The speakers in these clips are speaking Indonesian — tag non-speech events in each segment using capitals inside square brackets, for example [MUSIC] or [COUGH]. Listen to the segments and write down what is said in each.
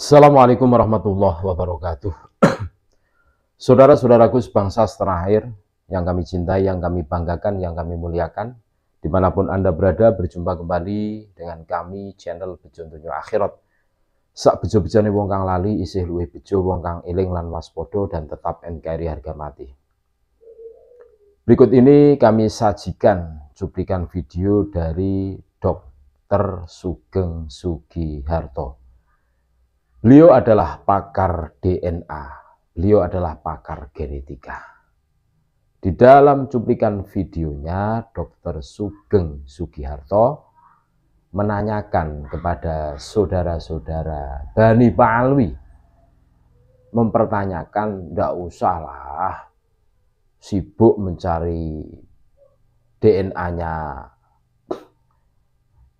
Assalamualaikum warahmatullahi wabarakatuh. [CLEARS THROAT] Saudara-saudaraku sebangsa terakhir air yang kami cintai, yang kami banggakan, yang kami muliakan, dimanapun Anda berada, berjumpa kembali dengan kami channel Bejo Akhirat. Sak bejo-bejone wong kang lali isih luwih bejo wong kang eling lan waspodo dan tetap NKRI harga mati. Berikut ini kami sajikan cuplikan video dari Dokter Sugeng Sugiharto. Beliau adalah pakar DNA, beliau adalah pakar genetika. Di dalam cuplikan videonya, Dr. Sugeng Sugiharto menanyakan kepada saudara-saudara Bani Palwi, mempertanyakan, tidak usahlah sibuk mencari DNA-nya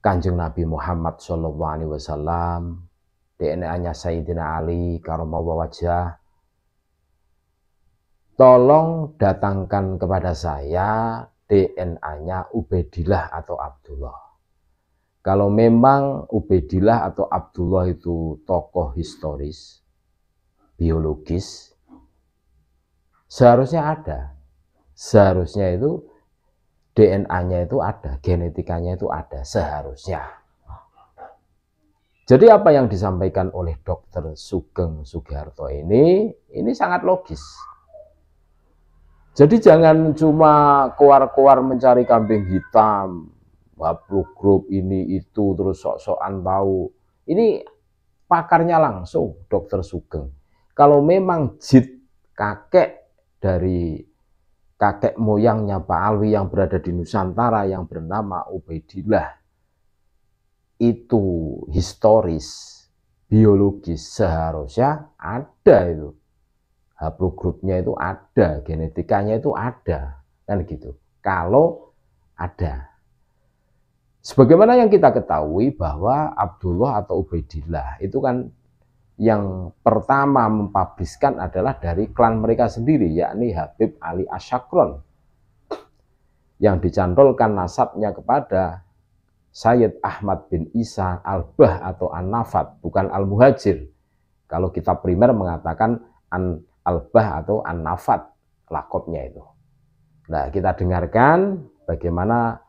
Kanjeng Nabi Muhammad SAW DNA-nya Sayyidina Ali karamallahu wajah tolong datangkan kepada saya DNA-nya Ubedillah atau Abdullah kalau memang Ubedillah atau Abdullah itu tokoh historis biologis seharusnya ada seharusnya itu DNA-nya itu ada genetikanya itu ada seharusnya jadi apa yang disampaikan oleh dokter Sugeng Sugiharto ini, ini sangat logis. Jadi jangan cuma keluar-keluar mencari kambing hitam, bablu grup ini itu terus sok-sokan tahu. Ini pakarnya langsung dokter Sugeng. Kalau memang jid kakek dari kakek moyangnya Pak Alwi yang berada di Nusantara yang bernama Ubaidillah itu historis, biologis seharusnya ada itu. Haplogrupnya itu ada, genetikanya itu ada. Kan gitu. Kalau ada. Sebagaimana yang kita ketahui bahwa Abdullah atau Ubaidillah itu kan yang pertama mempubliskan adalah dari klan mereka sendiri, yakni Habib Ali Asyakron yang dicantolkan nasabnya kepada Sayyid Ahmad bin Isa Al-Bah atau An-Nafat, bukan Al-Muhajir. Kalau kita primer mengatakan An Al-Bah atau An-Nafat, lakopnya itu. Nah, kita dengarkan bagaimana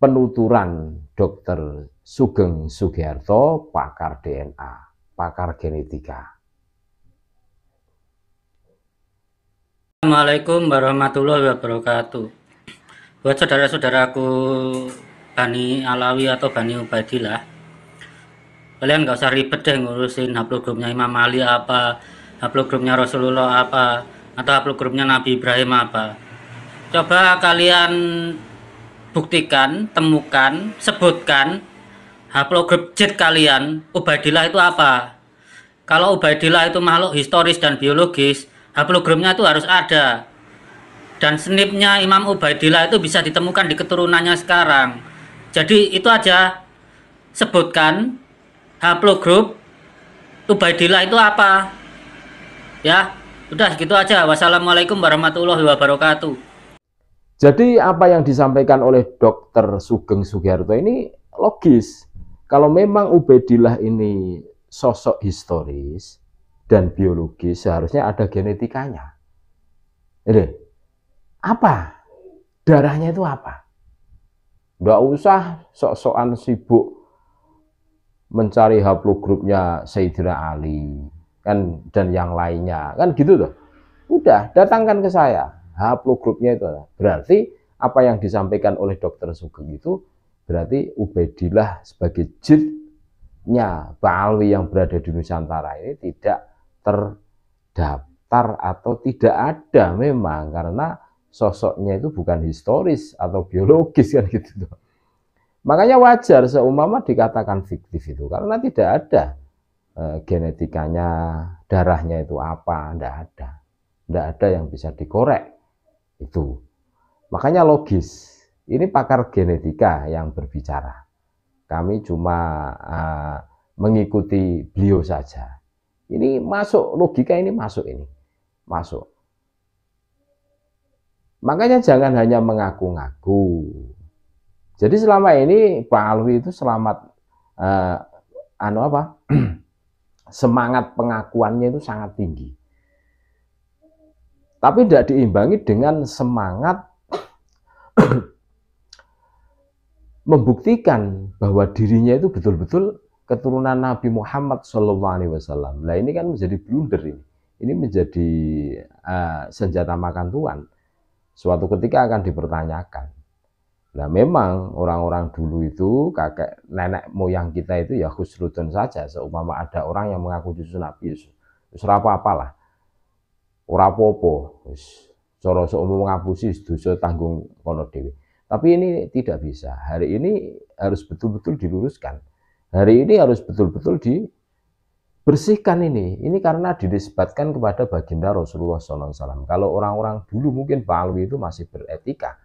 penuturan Dr. Sugeng Sugiharto, pakar DNA, pakar genetika. Assalamualaikum warahmatullahi wabarakatuh. Buat saudara-saudaraku Bani Alawi atau Bani Ubaidillah kalian nggak usah ribet deh ngurusin grupnya Imam Ali apa grupnya Rasulullah apa atau grupnya Nabi Ibrahim apa coba kalian buktikan temukan sebutkan haplogrup jet kalian Ubaidillah itu apa kalau Ubaidillah itu makhluk historis dan biologis grupnya itu harus ada dan senipnya Imam Ubaidillah itu bisa ditemukan di keturunannya sekarang jadi itu aja sebutkan Group Ubaidillah itu apa? Ya, udah gitu aja. Wassalamualaikum warahmatullahi wabarakatuh. Jadi apa yang disampaikan oleh Dokter Sugeng Sugiharto ini logis. Kalau memang Ubaidillah ini sosok historis dan biologis, seharusnya ada genetikanya. Ini apa? Darahnya itu apa? Nggak usah sok-sokan sibuk mencari haplogrupnya Sayyidina Ali kan dan yang lainnya kan gitu tuh udah datangkan ke saya haplogrupnya itu berarti apa yang disampaikan oleh dokter Sugeng itu berarti Ubaidillah sebagai jidnya Ba'alwi yang berada di Nusantara ini tidak terdaftar atau tidak ada memang karena sosoknya itu bukan historis atau biologis kan gitu Makanya wajar seumama dikatakan fiktif itu karena tidak ada e, genetikanya, darahnya itu apa, tidak ada. Tidak ada yang bisa dikorek itu. Makanya logis. Ini pakar genetika yang berbicara. Kami cuma e, mengikuti beliau saja. Ini masuk logika ini masuk ini. Masuk. Makanya jangan hanya mengaku-ngaku. Jadi selama ini Pak Alwi itu selamat eh, anu apa? [CLEARS THROAT] semangat pengakuannya itu sangat tinggi. Tapi tidak diimbangi dengan semangat [CLEARS THROAT] membuktikan bahwa dirinya itu betul-betul keturunan Nabi Muhammad SAW. Nah ini kan menjadi blunder ini. Ini menjadi uh, senjata makan tuan suatu ketika akan dipertanyakan. Nah memang orang-orang dulu itu kakek nenek moyang kita itu ya khusnudun saja seumpama ada orang yang mengaku cucu Nabi Yusuf. apa-apalah. urapopo, apa-apa. seumum ngapusi dosa tanggung kono dewi. Tapi ini tidak bisa. Hari ini harus betul-betul diluruskan. Hari ini harus betul-betul di bersihkan ini. Ini karena didisbatkan kepada baginda Rasulullah SAW. Kalau orang-orang dulu mungkin Pak Alwi itu masih beretika.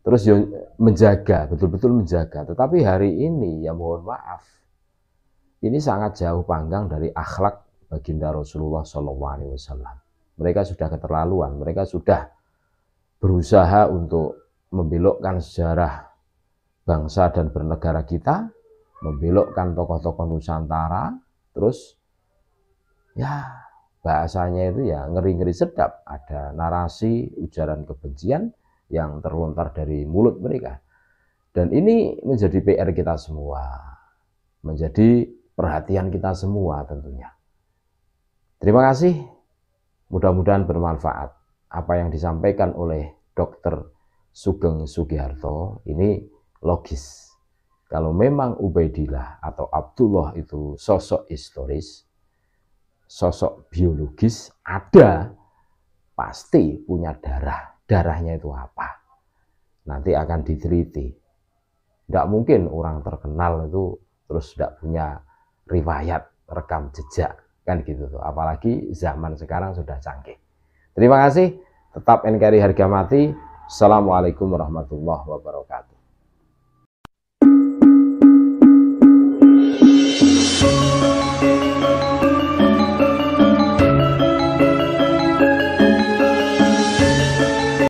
Terus ya menjaga, betul-betul menjaga. Tetapi hari ini, ya mohon maaf, ini sangat jauh panggang dari akhlak baginda Rasulullah SAW. Mereka sudah keterlaluan, mereka sudah berusaha untuk membelokkan sejarah bangsa dan bernegara kita, membelokkan tokoh-tokoh Nusantara, Terus ya bahasanya itu ya ngeri-ngeri sedap. Ada narasi ujaran kebencian yang terlontar dari mulut mereka. Dan ini menjadi PR kita semua. Menjadi perhatian kita semua tentunya. Terima kasih. Mudah-mudahan bermanfaat. Apa yang disampaikan oleh Dokter Sugeng Sugiharto ini logis kalau memang Ubaidillah atau Abdullah itu sosok historis, sosok biologis ada, pasti punya darah. Darahnya itu apa? Nanti akan diteliti. Tidak mungkin orang terkenal itu terus tidak punya riwayat, rekam jejak. Kan gitu tuh. Apalagi zaman sekarang sudah canggih. Terima kasih. Tetap NKRI harga mati. Assalamualaikum warahmatullahi wabarakatuh.